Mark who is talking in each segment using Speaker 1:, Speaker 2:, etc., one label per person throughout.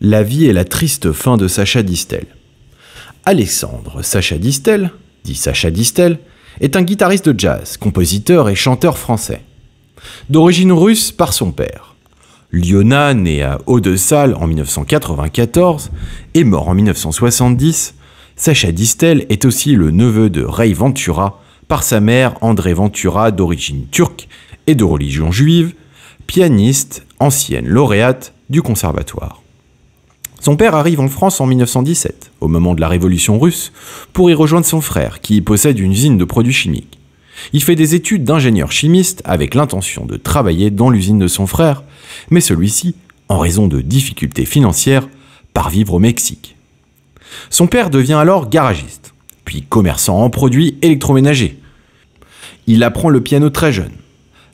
Speaker 1: la vie et la triste fin de Sacha Distel. Alexandre Sacha Distel, dit Sacha Distel, est un guitariste de jazz, compositeur et chanteur français. D'origine russe par son père. Liona, né à haut salle en 1994 et mort en 1970, Sacha Distel est aussi le neveu de Ray Ventura par sa mère André Ventura d'origine turque et de religion juive, pianiste, ancienne lauréate du conservatoire. Son père arrive en France en 1917, au moment de la Révolution russe, pour y rejoindre son frère, qui possède une usine de produits chimiques. Il fait des études d'ingénieur chimiste avec l'intention de travailler dans l'usine de son frère, mais celui-ci, en raison de difficultés financières, part vivre au Mexique. Son père devient alors garagiste, puis commerçant en produits électroménagers. Il apprend le piano très jeune.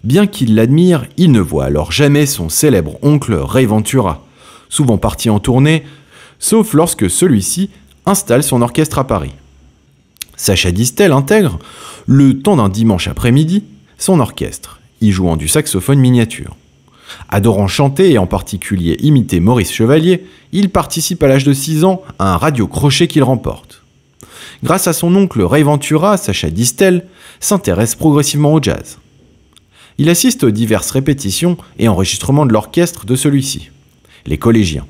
Speaker 1: Bien qu'il l'admire, il ne voit alors jamais son célèbre oncle Ray Ventura, souvent parti en tournée, sauf lorsque celui-ci installe son orchestre à Paris. Sacha Distel intègre, le temps d'un dimanche après-midi, son orchestre, y jouant du saxophone miniature. Adorant chanter et en particulier imiter Maurice Chevalier, il participe à l'âge de 6 ans à un radio-crochet qu'il remporte. Grâce à son oncle Ray Ventura, Sacha Distel s'intéresse progressivement au jazz. Il assiste aux diverses répétitions et enregistrements de l'orchestre de celui-ci les collégiens.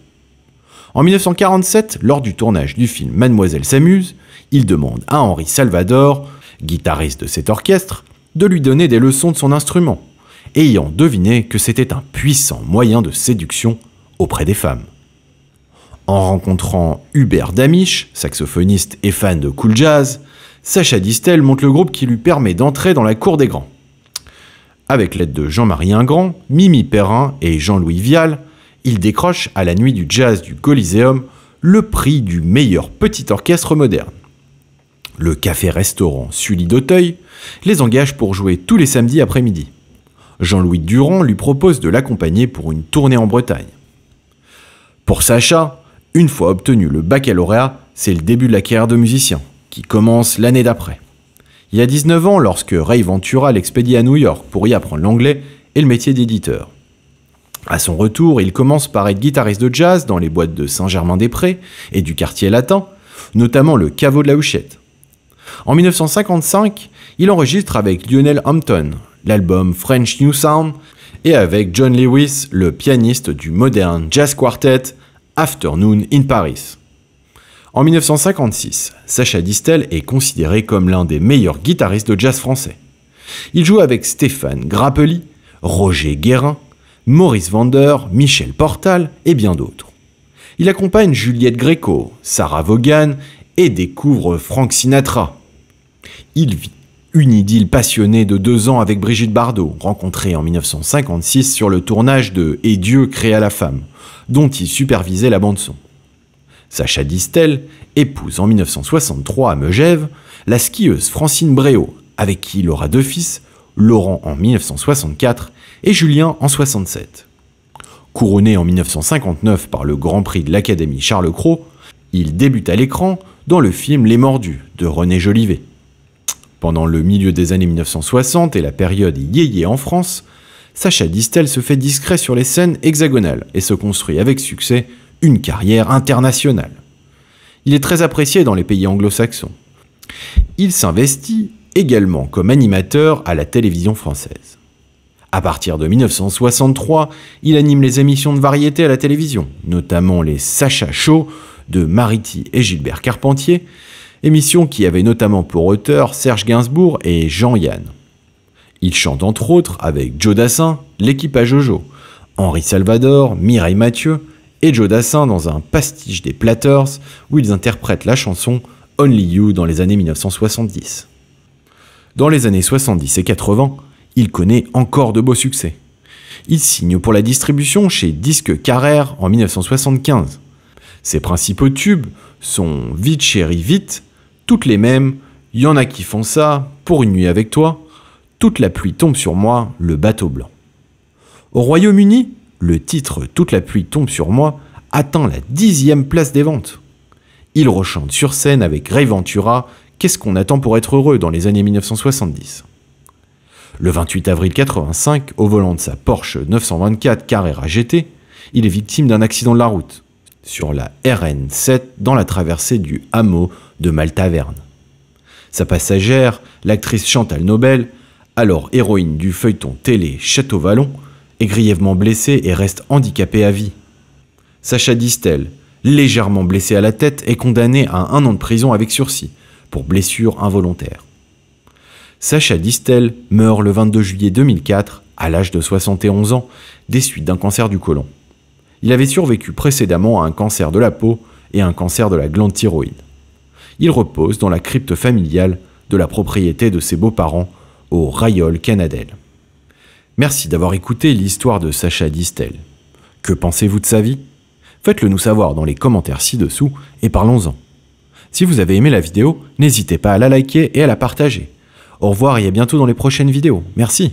Speaker 1: En 1947, lors du tournage du film Mademoiselle s'amuse, il demande à Henri Salvador, guitariste de cet orchestre, de lui donner des leçons de son instrument, ayant deviné que c'était un puissant moyen de séduction auprès des femmes. En rencontrant Hubert Damisch, saxophoniste et fan de cool jazz, Sacha Distel monte le groupe qui lui permet d'entrer dans la cour des grands. Avec l'aide de Jean-Marie Ingrand, Mimi Perrin et Jean-Louis Vial, il décroche à la nuit du jazz du Coliseum le prix du meilleur petit orchestre moderne. Le café-restaurant Sully d'Auteuil les engage pour jouer tous les samedis après-midi. Jean-Louis Durand lui propose de l'accompagner pour une tournée en Bretagne. Pour Sacha, une fois obtenu le baccalauréat, c'est le début de la carrière de musicien, qui commence l'année d'après. Il y a 19 ans, lorsque Ray Ventura l'expédie à New York pour y apprendre l'anglais et le métier d'éditeur. À son retour, il commence par être guitariste de jazz dans les boîtes de Saint-Germain-des-Prés et du quartier latin, notamment le caveau de la Houchette. En 1955, il enregistre avec Lionel Hampton l'album French New Sound et avec John Lewis, le pianiste du moderne jazz quartet Afternoon in Paris. En 1956, Sacha Distel est considéré comme l'un des meilleurs guitaristes de jazz français. Il joue avec Stéphane Grappelli, Roger Guérin, Maurice Vander, Michel Portal et bien d'autres. Il accompagne Juliette Gréco, Sarah Vaughan et découvre Frank Sinatra. Il vit une idylle passionnée de deux ans avec Brigitte Bardot, rencontrée en 1956 sur le tournage de Et Dieu créa la femme, dont il supervisait la bande-son. Sacha Distel épouse en 1963 à Megève la skieuse Francine Bréau, avec qui il aura deux fils, Laurent en 1964 et Julien en 67. Couronné en 1959 par le Grand Prix de l'Académie Charles Cros, il débute à l'écran dans le film Les Mordus de René Jolivet. Pendant le milieu des années 1960 et la période yéyé en France, Sacha Distel se fait discret sur les scènes hexagonales et se construit avec succès une carrière internationale. Il est très apprécié dans les pays anglo-saxons. Il s'investit également comme animateur à la télévision française. À partir de 1963, il anime les émissions de variété à la télévision, notamment les Sacha Show de Mariti et Gilbert Carpentier, émissions qui avaient notamment pour auteurs Serge Gainsbourg et Jean-Yann. Il chante entre autres avec Joe Dassin, l'équipe à Jojo, Henri Salvador, Mireille Mathieu et Joe Dassin dans un pastiche des Platters où ils interprètent la chanson Only You dans les années 1970. Dans les années 70 et 80, il connaît encore de beaux succès. Il signe pour la distribution chez Disque Carrère en 1975. Ses principaux tubes sont Vite chérie vite, toutes les mêmes, Y en a qui font ça, Pour une nuit avec toi, Toute la pluie tombe sur moi, Le bateau blanc. Au Royaume-Uni, le titre Toute la pluie tombe sur moi atteint la dixième place des ventes. Il rechante sur scène avec Ray Ventura Qu'est-ce qu'on attend pour être heureux dans les années 1970 le 28 avril 85, au volant de sa Porsche 924 Carrera GT, il est victime d'un accident de la route sur la RN7 dans la traversée du hameau de Maltaverne. Sa passagère, l'actrice Chantal Nobel, alors héroïne du feuilleton télé Château Vallon, est grièvement blessée et reste handicapée à vie. Sacha Distel, légèrement blessé à la tête, est condamné à un an de prison avec sursis pour blessure involontaire. Sacha Distel meurt le 22 juillet 2004 à l'âge de 71 ans, des suites d'un cancer du côlon. Il avait survécu précédemment à un cancer de la peau et un cancer de la glande thyroïde. Il repose dans la crypte familiale de la propriété de ses beaux-parents au Rayol Canadel. Merci d'avoir écouté l'histoire de Sacha Distel. Que pensez-vous de sa vie Faites-le nous savoir dans les commentaires ci-dessous et parlons-en. Si vous avez aimé la vidéo, n'hésitez pas à la liker et à la partager. Au revoir et à bientôt dans les prochaines vidéos. Merci.